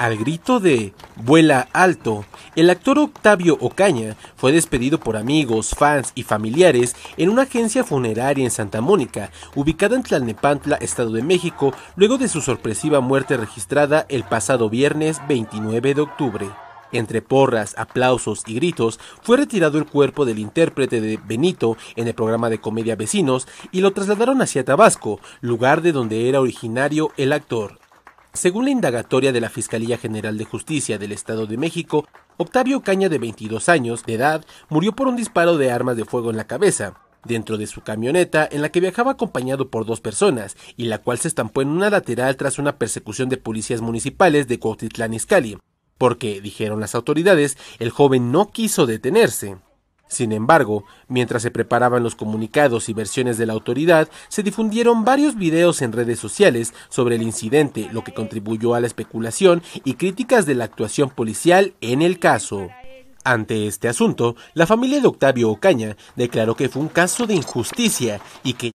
al grito de Vuela alto, el actor Octavio Ocaña fue despedido por amigos, fans y familiares en una agencia funeraria en Santa Mónica, ubicada en Tlalnepantla, Estado de México, luego de su sorpresiva muerte registrada el pasado viernes 29 de octubre. Entre porras, aplausos y gritos, fue retirado el cuerpo del intérprete de Benito en el programa de comedia Vecinos y lo trasladaron hacia Tabasco, lugar de donde era originario el actor. Según la indagatoria de la Fiscalía General de Justicia del Estado de México, Octavio Caña, de 22 años de edad, murió por un disparo de armas de fuego en la cabeza, dentro de su camioneta en la que viajaba acompañado por dos personas y la cual se estampó en una lateral tras una persecución de policías municipales de Cuautitlán Izcalli, porque, dijeron las autoridades, el joven no quiso detenerse. Sin embargo, mientras se preparaban los comunicados y versiones de la autoridad, se difundieron varios videos en redes sociales sobre el incidente, lo que contribuyó a la especulación y críticas de la actuación policial en el caso. Ante este asunto, la familia de Octavio Ocaña declaró que fue un caso de injusticia y que